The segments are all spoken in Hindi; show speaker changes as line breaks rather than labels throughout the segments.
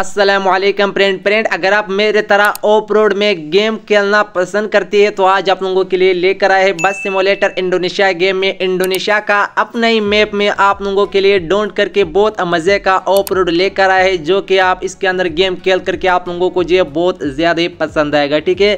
असलम फ्रेंड फ्रेंड अगर आप मेरे तरह ऑफ रोड में गेम खेलना पसंद करती है तो आज आप लोगों के लिए लेकर आए बस सिमुलेटर इंडोनेशिया गेम में इंडोनेशिया का अपने ही मैप में आप लोगों के लिए डोंट करके बहुत मज़े का ऑफ रोड लेकर आए है जो कि आप इसके अंदर गेम खेल करके आप लोगों को है बहुत ज़्यादा पसंद आएगा ठीक है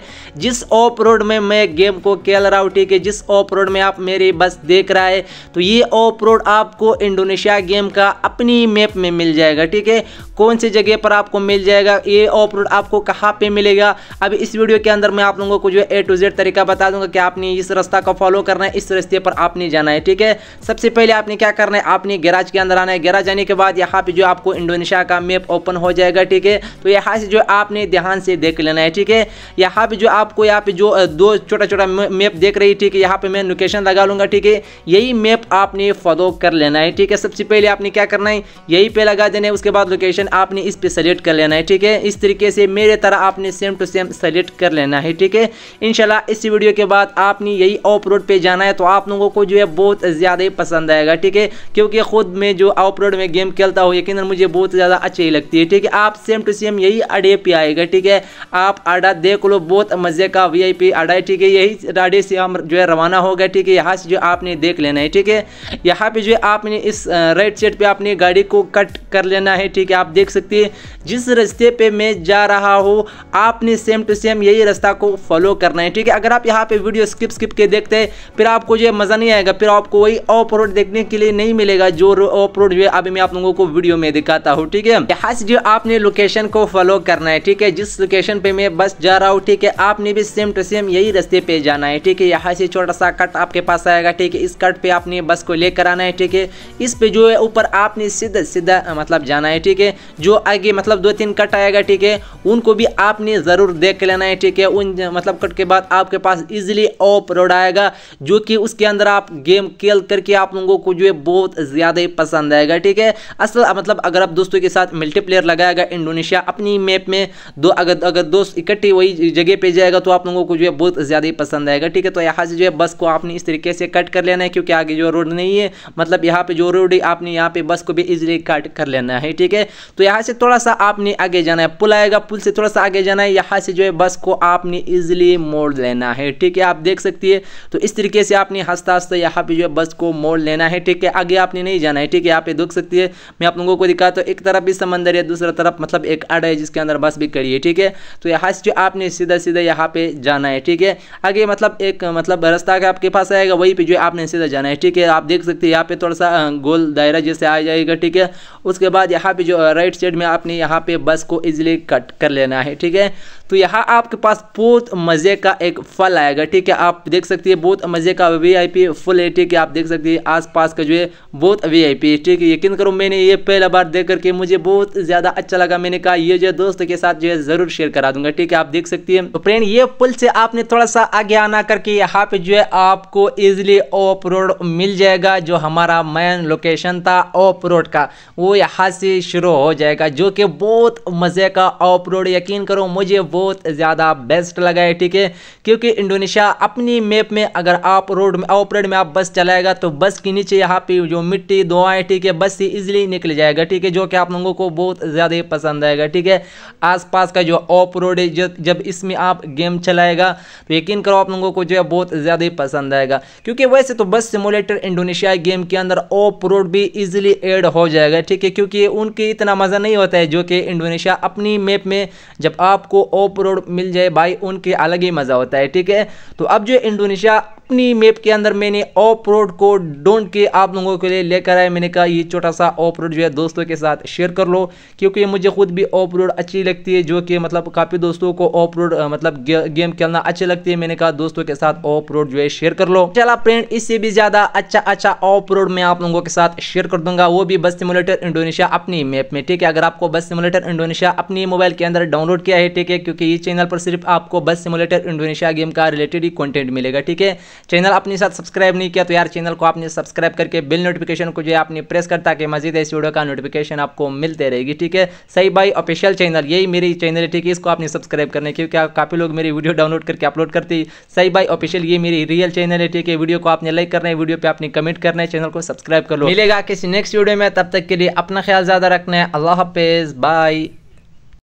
जिस ऑफ रोड में मैं गेम को खेल रहा हूँ ठीक है जिस ऑफ रोड में आप मेरी बस देख रहा है तो ये ऑफ रोड आपको इंडोनेशिया गेम का अपनी मैप में मिल जाएगा ठीक है कौन सी जगह पर पर आपको मिल जाएगा ये ऑफ रोड आपको कहाँ पे मिलेगा अभी इस वीडियो के अंदर मैं आप लोगों को जो है ए टू जेड तरीका बता दूंगा कि आपने इस रास्ता को फॉलो करना है इस रास्ते पर आपने जाना है ठीक है सबसे पहले आपने क्या करना है आपने गैराज के अंदर आना है गैराज आने के बाद यहाँ पे जो आपको इंडोनेशिया का मैप ओपन हो जाएगा ठीक है तो यहाँ से जो आपने ध्यान से देख लेना है ठीक है यहाँ पे जो आपको यहाँ पे जो दो छोटा छोटा मैप देख रही है ठीक है यहाँ पे मैं लोकेशन लगा लूँगा ठीक है यही मैप आपने फॉलो कर लेना है ठीक है सबसे पहले आपने क्या करना है यही पे लगा देना है उसके बाद लोकेशन आपने इस पे सेलेक्ट कर लेना है ठीक है इस तरीके से मेरे तरह आपने सेम टू सेम सेलेक्ट कर लेना है ठीक है इनशाला इस वीडियो के बाद आपने यही ऑफ रोड पर जाना है तो आप लोगों को जो है बहुत ज़्यादा ही पसंद आएगा ठीक है क्योंकि खुद में जो ऑफ रोड में गेम खेलता हूँ यकीन मुझे बहुत ज़्यादा अच्छी लगती है ठीक है आप सेम टू सेम यही अडे पे आएगा ठीक है आप आडा देख लो बहुत मज़े का वी आई पी आडा है ठीक है यही अड्डे से हम जो है रवाना होगा ठीक है यहाँ से जो आपने देख लेना है ठीक है यहाँ पे जो है आपने इस राइट साइड पे आपने गाड़ी को कट कर लेना है ठीक है आप देख सकते हैं जिस रास्ते पे मैं जा रहा हूँ आपने सेम टू सेम यही रास्ता को फॉलो करना है ठीक है अगर आप यहाँ पे वीडियो स्किप स्किप के देखते हैं फिर आपको जो मज़ा नहीं आएगा फिर आपको वही ऑफ रोड देखने के लिए नहीं मिलेगा जो ऑफ रोड जो है अभी मैं आप लोगों को वीडियो में दिखाता हूँ ठीक है यहाँ से जो आपने लोकेशन को फॉलो करना है ठीक है जिस लोकेशन पे मैं बस जा रहा हूँ ठीक है आपने भी सेम टू सेम यही रास्ते पर जाना है ठीक है यहाँ से छोटा सा कट आपके पास आएगा ठीक है इस कट पे आपने बस को लेकर आना है ठीक है इस पे जो है ऊपर आपने सीधा सीधा मतलब जाना है ठीक है जो आगे है मतलब दो तीन कट आएगा ठीक है उनको भी आपने ज़रूर देख के लेना है ठीक है उन मतलब कट के बाद आपके पास इजीली ऑफ रोड आएगा जो कि उसके अंदर आप गेम खेल करके आप लोगों को जो है बहुत ज़्यादा ही पसंद आएगा ठीक है असल मतलब अगर आप दोस्तों के साथ मल्टीप्लेयर लगाएगा इंडोनेशिया अपनी मैप में दो अगर अगर दोस्त इकट्ठे वही जगह पर जाएगा तो आप लोगों को जो है बहुत ज़्यादा ही पसंद आएगा ठीक है तो यहाँ से जो है बस को आपने इस तरीके से कट कर लेना है क्योंकि आगे जो रोड नहीं है मतलब यहाँ पे जो रोड है आपने यहाँ पे बस को भी इजिली कट कर लेना है ठीक है तो यहाँ से थोड़ा थोड़ा सा आपने आगे जाना है पुल आएगा पुल से थोड़ा सा आगे जाना है यहाँ से जो है बस को आपने इजिली मोड़ लेना है ठीक है आप देख सकती है तो इस तरीके से आपने हंसता हंसता यहाँ पे जो है बस को मोड़ लेना है ठीक है आगे आपने नहीं जाना है ठीक है यहाँ पे देख सकती है मैं आप लोगों को दिखाता तो हूँ एक तरफ भी समंदर है दूसरा तरफ मतलब एक अड है जिसके अंदर बस भी करी है ठीक है तो यहाँ से जो आपने सीधा सीधा यहाँ पे जाना है ठीक है आगे मतलब एक मतलब रास्ता का आपके पास आएगा वहीं पर जो है आपने सीधा जाना है ठीक है आप देख सकते हैं यहाँ पे थोड़ा सा गोल दायरा जैसे आ जाएगा ठीक है उसके बाद यहाँ पे जो राइट साइड में आपने आपने यहाँ पे बस को इजीली कट कर लेना है ठीक है तो यहाँ आपके पास बहुत मज़े का एक फल आएगा ठीक है आप देख सकते हैं बहुत मज़े का वी आई पी फुल है ठीक है आप देख सकते हैं आसपास का जो है बहुत वी आई पी ठीक है यकीन करो मैंने ये पहला बार देख करके मुझे बहुत ज़्यादा अच्छा लगा मैंने कहा ये जो है दोस्त के साथ जो है ज़रूर शेयर करा दूंगा ठीक है आप देख सकती है तो फ्रेंड ये पुल से आपने थोड़ा सा आगे आना करके यहाँ पर जो है आपको ईजिली ऑफ रोड मिल जाएगा जो हमारा मेन लोकेशन था ऑफ रोड का वो यहाँ से शुरू हो जाएगा जो कि कि बहुत मज़े का ऑफ रोड यकीन करो मुझे बहुत ज़्यादा बेस्ट लगा है ठीक है क्योंकि इंडोनेशिया अपनी मैप में अगर आप रोड में ऑफ रोड में आप बस चलाएगा तो बस के नीचे यहाँ पे जो मिट्टी धुआएँ ठीक है बस से ईजिली निकल जाएगा ठीक है जो कि आप लोगों को बहुत ज़्यादा पसंद आएगा ठीक है आसपास का जो ऑफ रोड है जब इसमें आप गेम चलाएगा तो यकीन करो आप लोगों को जो है बहुत ज़्यादा पसंद आएगा क्योंकि वैसे तो बस सिमुलेटर इंडोनेशिया गेम के अंदर ऑफ रोड भी ईजिली एड हो जाएगा ठीक है क्योंकि उनके इतना मज़ा नहीं होता है जो कि इंडोनेशिया अपनी मैप में जब आपको ऑफ रोड मिल जाए भाई उनके अलग ही मज़ा होता है ठीक है तो अब जो इंडोनेशिया अपनी मैप के अंदर मैंने ऑफ रोड को डोंट के आप लोगों के लिए लेकर आया मैंने कहा ये छोटा सा ऑफ रोड जो है दोस्तों के साथ शेयर कर लो क्योंकि मुझे खुद भी ऑफ रोड अच्छी लगती है जो कि मतलब काफ़ी दोस्तों को ऑफ रोड मतलब गेम खेलना अच्छी लगती है मैंने कहा दोस्तों के साथ ऑफ रोड जो है शेयर कर लो चला फ्रेंड इससे भी ज़्यादा अच्छा अच्छा ऑफ रोड मैं आप लोगों के साथ शेयर कर दूंगा वो भी बस सिमुलेटर इंडोनेशिया अपनी मैप में ठीक है अगर आपको बस सिमुलेटर इंडोनेशिया अपनी मोबाइल के अंदर डाउनलोड किया है ठीक है क्योंकि ये चैनल पर सिर्फ आपको बस सिमुलेटर इंडोनेशिया गेम का रिलेटेड ही कॉन्टेंट मिलेगा ठीक है चैनल अपने साथ सब्सक्राइब नहीं किया तो यार चैनल को आपने सब्सक्राइब करके बिल नोटिफिकेशन को जो है आपने प्रेस कर ताकि मजीद इस वीडियो का नोटिफिकेशन आपको मिलते रहेगी ठीक है सही भाई ऑफिशियल चैनल यही मेरी चैनल है ठीक है इसको आपने सब्सक्राइब करने क्योंकि काफ़ी लोग मेरी वीडियो डाउनलोड करके अपलोड करती सही भाई ऑफिशियल ये मेरी रियल चैनल है ठीक है वीडियो को आपने लाइक करना है वीडियो पर आपने कमेंट करना है चैनल को सब्सक्राइब कर लो मिलेगा किसी नेक्स्ट वीडियो में तब तक के लिए अपना ख्याल ज़्यादा रखना है अल्लाह हाफिज़ बाई